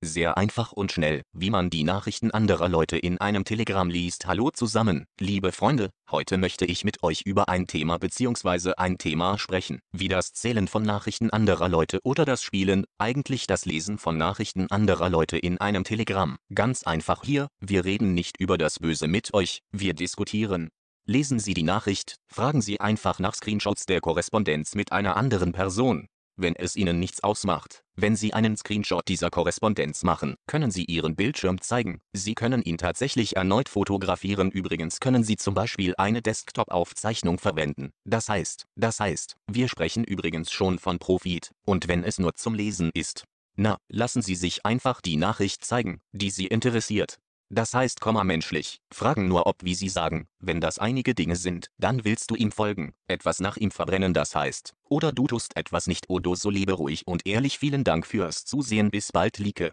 Sehr einfach und schnell, wie man die Nachrichten anderer Leute in einem Telegramm liest. Hallo zusammen, liebe Freunde, heute möchte ich mit euch über ein Thema bzw. ein Thema sprechen, wie das Zählen von Nachrichten anderer Leute oder das Spielen, eigentlich das Lesen von Nachrichten anderer Leute in einem Telegramm. Ganz einfach hier, wir reden nicht über das Böse mit euch, wir diskutieren, Lesen Sie die Nachricht, fragen Sie einfach nach Screenshots der Korrespondenz mit einer anderen Person wenn es Ihnen nichts ausmacht. Wenn Sie einen Screenshot dieser Korrespondenz machen, können Sie Ihren Bildschirm zeigen. Sie können ihn tatsächlich erneut fotografieren. Übrigens können Sie zum Beispiel eine Desktop-Aufzeichnung verwenden. Das heißt, das heißt, wir sprechen übrigens schon von Profit, und wenn es nur zum Lesen ist. Na, lassen Sie sich einfach die Nachricht zeigen, die Sie interessiert. Das heißt, menschlich. Fragen nur ob, wie sie sagen, wenn das einige Dinge sind, dann willst du ihm folgen, etwas nach ihm verbrennen, das heißt, oder du tust etwas nicht, oder so lebe ruhig und ehrlich. Vielen Dank fürs Zusehen, bis bald, Lieke.